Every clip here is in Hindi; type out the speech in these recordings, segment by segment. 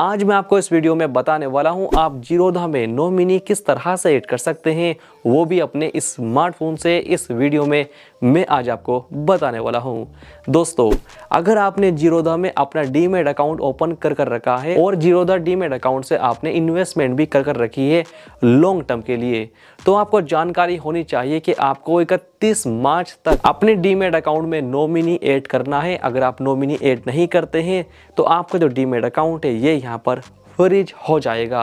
आज मैं आपको इस वीडियो में बताने वाला हूं आप जीरोधा में नोमिनी किस तरह से एड कर सकते हैं वो भी अपने स्मार्टफोन से इस वीडियो में मैं आज आपको बताने वाला हूं दोस्तों अगर आपने जीरोधा में अपना डीमेट अकाउंट ओपन कर कर रखा है और जीरोधा डीमेट अकाउंट से आपने इन्वेस्टमेंट भी कर कर रखी है लॉन्ग टर्म के लिए तो आपको जानकारी होनी चाहिए कि आपको इकतीस मार्च तक अपने डीमेट अकाउंट में नॉमिनी ऐड करना है अगर आप नॉमिनी ऐड नहीं करते हैं तो आपका जो डीमेट अकाउंट है ये यहाँ पर फ्रिज हो जाएगा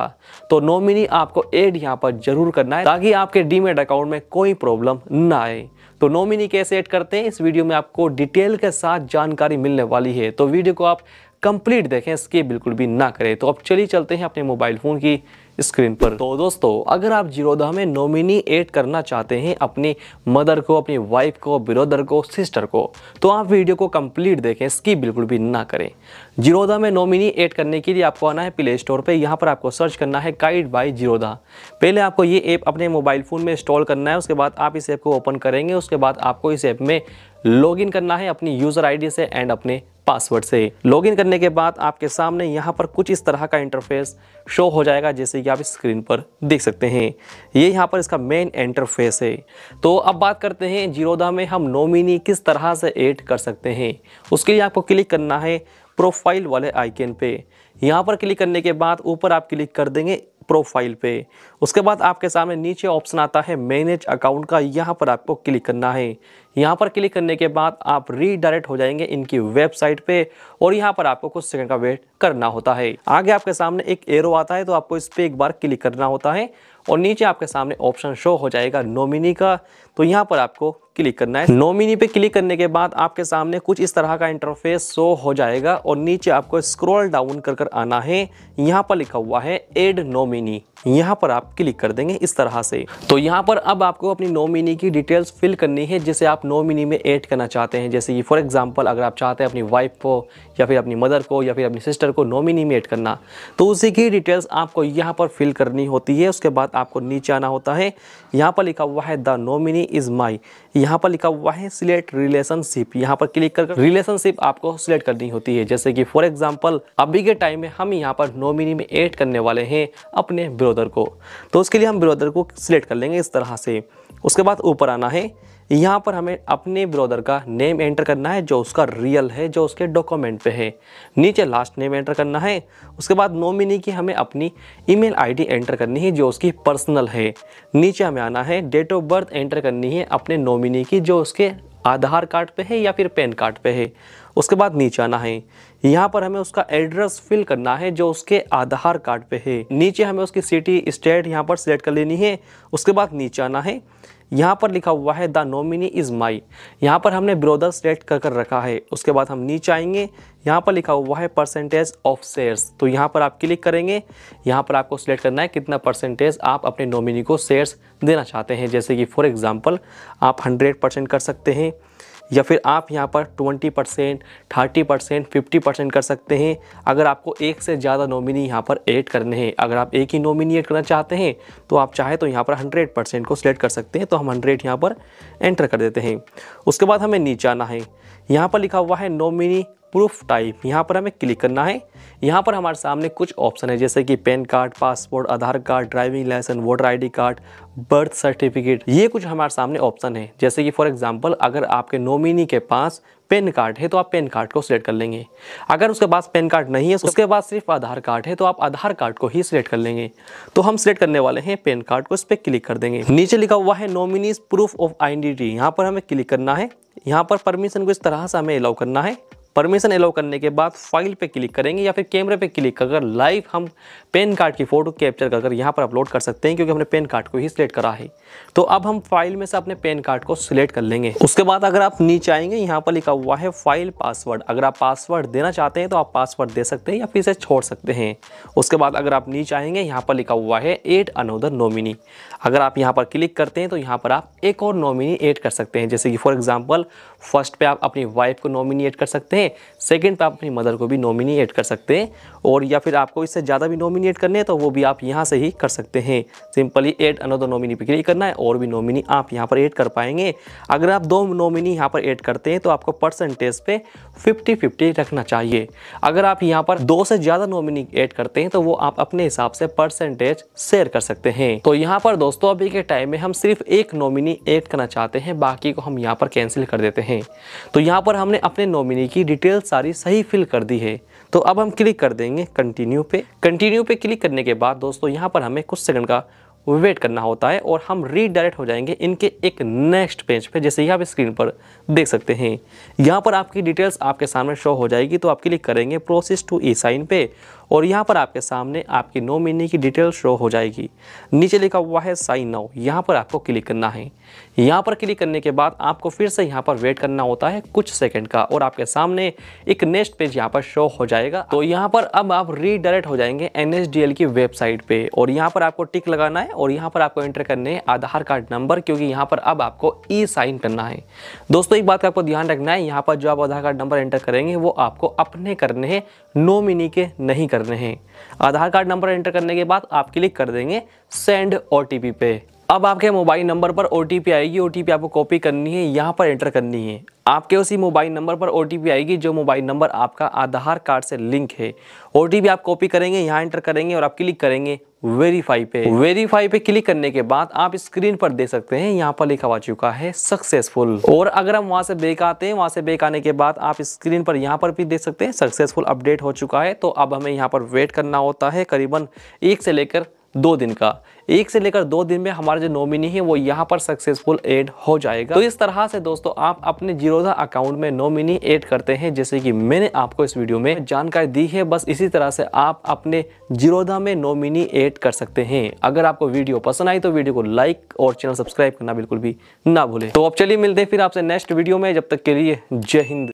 तो नॉमिनी आपको ऐड यहाँ पर जरूर करना है ताकि आपके डीमेट अकाउंट में कोई प्रॉब्लम ना आए तो नॉमिनी कैसे ऐड करते हैं इस वीडियो में आपको डिटेल के साथ जानकारी मिलने वाली है तो वीडियो को आप कंप्लीट देखें इसके बिल्कुल भी ना करें तो अब चलिए चलते हैं अपने मोबाइल फ़ोन की स्क्रीन पर तो दोस्तों अगर आप जीरोधा में नोमिनी एड करना चाहते हैं अपनी मदर को अपनी वाइफ को ब्रदर को सिस्टर को तो आप वीडियो को कंप्लीट देखें इसकी बिल्कुल भी ना करें जीरोधा में नॉमिनी एड करने के लिए आपको आना है प्ले स्टोर पर यहाँ पर आपको सर्च करना है काइड बाई जीरोधा पहले आपको ये ऐप अपने मोबाइल फ़ोन में इंस्टॉल करना है उसके बाद आप इस ऐप को ओपन करेंगे उसके बाद आपको इस ऐप में लॉग करना है अपनी यूज़र आई से एंड अपने पासवर्ड से लॉगिन करने के बाद आपके सामने यहाँ पर कुछ इस तरह का इंटरफेस शो हो जाएगा जैसे कि आप स्क्रीन पर देख सकते हैं ये यहाँ पर इसका मेन इंटरफेस है तो अब बात करते हैं जीरोदा में हम नोमिनी किस तरह से ऐड कर सकते हैं उसके लिए आपको क्लिक करना है प्रोफाइल वाले आइकन पे यहाँ पर क्लिक करने के बाद ऊपर आप क्लिक कर देंगे प्रोफाइल पे उसके बाद आपके सामने नीचे ऑप्शन आता है मैनेज अकाउंट का यहाँ पर आपको क्लिक करना है यहाँ पर क्लिक करने के बाद आप रीडायरेक्ट हो जाएंगे इनकी वेबसाइट पे और यहाँ पर आपको कुछ सेकंड का वेट करना होता है आगे आपके सामने एक एरो आता है तो आपको इस पर एक बार क्लिक करना होता है और नीचे आपके सामने ऑप्शन शो हो जाएगा नोमिनी का तो यहाँ पर आपको क्लिक करना है नोमिनी पे क्लिक करने के बाद आपके सामने कुछ इस तरह का इंटरफेस शो हो जाएगा और नीचे आपको स्क्रॉल डाउन कर कर आना है यहाँ पर लिखा हुआ है एड नोमिनी यहाँ पर आप क्लिक कर देंगे इस तरह से तो यहाँ पर अब आपको अपनी नॉमिनी की डिटेल्स फिल करनी है जिसे आप नॉमिनी में ऐड करना चाहते हैं जैसे कि फॉर एग्जांपल अगर आप चाहते हैं अपनी वाइफ को या फिर अपनी मदर को या फिर अपनी सिस्टर को नॉमिनी में ऐड करना तो उसी की डिटेल्स आपको यहाँ पर फिल करनी होती है उसके बाद आपको नीचे आना होता है यहाँ पर लिखा हुआ है द नॉमिनी इज़ माई यहाँ पर लिखा हुआ है सिलेक्ट रिलेशनशिप यहाँ पर क्लिक कर रिलेशनशिप आपको सिलेक्ट करनी होती है जैसे कि फॉर एग्जाम्पल अभी के टाइम में हम यहाँ पर नॉमिनी में ऐड करने वाले हैं अपने ब्रोदर को तो उसके लिए हम ब्रोदर को सिलेक्ट कर लेंगे इस तरह से उसके बाद ऊपर आना है यहाँ पर हमें अपने ब्रोदर का नेम एंटर करना है जो उसका रियल है जो उसके डॉक्यूमेंट पे है नीचे लास्ट नेम एंटर करना है उसके बाद नॉमिनी की हमें अपनी ईमेल आईडी एंटर करनी है जो उसकी पर्सनल है नीचे हमें आना है डेट ऑफ बर्थ एंटर करनी है अपने नॉमिनी की जो उसके आधार कार्ड पे है या फिर पैन कार्ड पे है उसके बाद नीचे आना है यहाँ पर हमें उसका एड्रेस फिल करना है जो उसके आधार कार्ड पे है नीचे हमें उसकी सिटी स्टेट यहाँ पर सिलेक्ट कर लेनी है उसके बाद नीचे आना है यहाँ पर लिखा हुआ है द नॉमिनी इज़ माई यहाँ पर हमने ब्रोदर सेलेक्ट कर कर रखा है उसके बाद हम नीचे आएंगे यहाँ पर लिखा हुआ है परसेंटेज ऑफ शेयर्स तो यहाँ पर आप क्लिक करेंगे यहाँ पर आपको सिलेक्ट करना है कितना परसेंटेज आप अपने नॉमिनी को शेयर्स देना चाहते हैं जैसे कि फॉर एग्ज़ाम्पल आप हंड्रेड परसेंट कर सकते हैं या फिर आप यहाँ पर 20 percent thirty percent fifty percent कर सकते हैं अगर आपको एक से ज़्यादा नॉमिनी यहाँ पर ऐड करने हैं अगर आप एक ही नॉमिनी ऐड करना चाहते हैं तो आप चाहे तो यहाँ पर हंड्रेड परसेंट को सिलेक्ट कर सकते हैं तो हम हंड्रेड यहाँ पर एंटर कर देते हैं उसके बाद हमें नीचे आना है यहाँ पर लिखा हुआ है नोमिनी प्रूफ टाइप यहाँ पर हमें क्लिक करना है यहाँ पर हमारे सामने कुछ ऑप्शन है जैसे कि PAN card passport Aadhaar card driving licence voter ID card birth certificate ये कुछ हमारे सामने ऑप्शन है जैसे कि फॉर एग्जांपल अगर आपके नॉमिनी के पास पैन कार्ड है तो आप पेन कार्ड को सिलेक्ट कर लेंगे अगर उसके पास पेन कार्ड नहीं है उसके पास सिर्फ आधार कार्ड है तो आप आधार कार्ड को ही सिलेक्ट कर लेंगे तो हम सिलेक्ट करने वाले हैं पेन कार्ड को इस पर क्लिक कर देंगे नीचे लिखा हुआ है नॉमिनीज प्रूफ ऑफ आइडेंटिटी यहाँ पर हमें क्लिक करना है यहाँ पर परमिशन को इस तरह से हमें अलाउ करना है परमिशन अलाउ करने के बाद फाइल पे क्लिक करेंगे या फिर कैमरे पे क्लिक कर लाइव हम पेन कार्ड की फ़ोटो कैप्चर कर कर यहाँ पर अपलोड कर सकते हैं क्योंकि हमने पेन कार्ड को ही सिलेक्ट करा है तो अब हम फाइल में से अपने पेन कार्ड को सिलेक्ट कर लेंगे उसके बाद अगर आप नीचे आएंगे यहाँ पर लिखा हुआ है फाइल पासवर्ड अगर आप पासवर्ड देना चाहते हैं तो आप पासवर्ड दे सकते हैं या फिर इसे छोड़ सकते हैं उसके बाद अगर आप नीचे आएंगे यहाँ पर लिखा हुआ है एड अनोदर नॉमिनी अगर आप यहाँ पर क्लिक करते हैं तो यहाँ पर आप एक और नॉमिनी एड कर सकते हैं जैसे कि फॉर एग्जाम्पल फर्स्ट पे आप अपनी वाइफ को नॉमिनी एड कर सकते हैं हैं सेकंड पे आप अपनी मदर को भी नॉमिनेट कर सकते हैं और या फिर आपको इससे ज़्यादा भी नॉमिनेट करने हैं तो वो भी आप यहाँ से ही कर सकते हैं सिंपली एड अनदर नॉमिनी पे क्लिक करना है और भी नॉमिनी आप यहाँ पर ऐड कर पाएंगे अगर आप दो नॉमिनी यहाँ पर ऐड करते हैं तो आपको परसेंटेज पे फिफ्टी फिफ्टी रखना चाहिए अगर आप यहाँ पर दो से ज़्यादा नॉमिनी ऐड करते हैं तो वो आप अपने हिसाब से परसेंटेज शेयर कर सकते हैं तो यहाँ पर दोस्तों अभी के टाइम में हम सिर्फ एक नॉमिनी ऐड करना चाहते हैं बाकी को हम यहाँ पर कैंसिल कर देते हैं तो यहाँ पर हमने अपने नॉमिनी की डिटेल सारी सही फिल कर दी है तो अब हम क्लिक कर देंगे कंटिन्यू पे कंटिन्यू पे क्लिक करने के बाद दोस्तों यहाँ पर हमें कुछ सेकंड का वेट करना होता है और हम रीडायरेक्ट हो जाएंगे इनके एक नेक्स्ट पेज पे जैसे ही आप स्क्रीन पर देख सकते हैं यहाँ पर आपकी डिटेल्स आपके सामने शो हो जाएगी तो आप क्लिक करेंगे प्रोसेस टू ई साइन पे और यहाँ पर आपके सामने आपकी मिनी की डिटेल शो हो जाएगी नीचे लिखा हुआ है साइन नाउ यहाँ पर आपको क्लिक करना है यहाँ पर क्लिक करने के बाद आपको फिर से यहाँ पर वेट करना होता है कुछ सेकंड का और आपके सामने एक नेक्स्ट पेज यहाँ पर शो हो जाएगा तो यहाँ पर अब आप रीडायरेक्ट हो जाएंगे एन की वेबसाइट पर और यहाँ पर आपको टिक लगाना है और यहाँ पर आपको एंटर करने है आधार कार्ड नंबर क्योंकि यहाँ पर अब आपको ई साइन करना है दोस्तों एक बात का आपको ध्यान रखना है यहाँ पर जो आप आधार कार्ड नंबर एंटर करेंगे वो आपको अपने करने हैं मिनी के नहीं करने हैं आधार कार्ड नंबर एंटर करने के बाद आप क्लिक कर देंगे सेंड ओ पे अब आपके मोबाइल नंबर पर ओ आएगी ओ आपको कॉपी करनी है यहाँ पर एंटर करनी है आपके उसी मोबाइल नंबर पर ओ आएगी जो मोबाइल नंबर आपका आधार कार्ड से लिंक है ओ आप कॉपी करेंगे यहाँ एंटर करेंगे और आप क्लिक करेंगे वेरीफाई पे वेरीफाई पे क्लिक करने के बाद आप स्क्रीन पर देख सकते हैं यहाँ पर लिखा हुआ चुका है सक्सेसफुल और अगर हम वहाँ से बेक आते हैं वहाँ से बेक आने के बाद आप स्क्रीन पर यहाँ पर भी देख सकते हैं सक्सेसफुल अपडेट हो चुका है तो अब हमें यहाँ पर वेट करना होता है करीबन एक से लेकर दो दिन का एक से लेकर दो दिन में हमारा जो नॉमिनी है वो यहाँ पर सक्सेसफुल एड हो जाएगा तो इस तरह से दोस्तों आप अपने जीरोधा अकाउंट में नॉमिनी एड करते हैं जैसे कि मैंने आपको इस वीडियो में जानकारी दी है बस इसी तरह से आप अपने जीरोधा में नॉमिनी एड कर सकते हैं अगर आपको वीडियो पसंद आई तो वीडियो को लाइक और चैनल सब्सक्राइब करना बिल्कुल भी ना भूले तो अब चलिए मिलते हैं फिर आपसे नेक्स्ट वीडियो में जब तक के लिए जय हिंद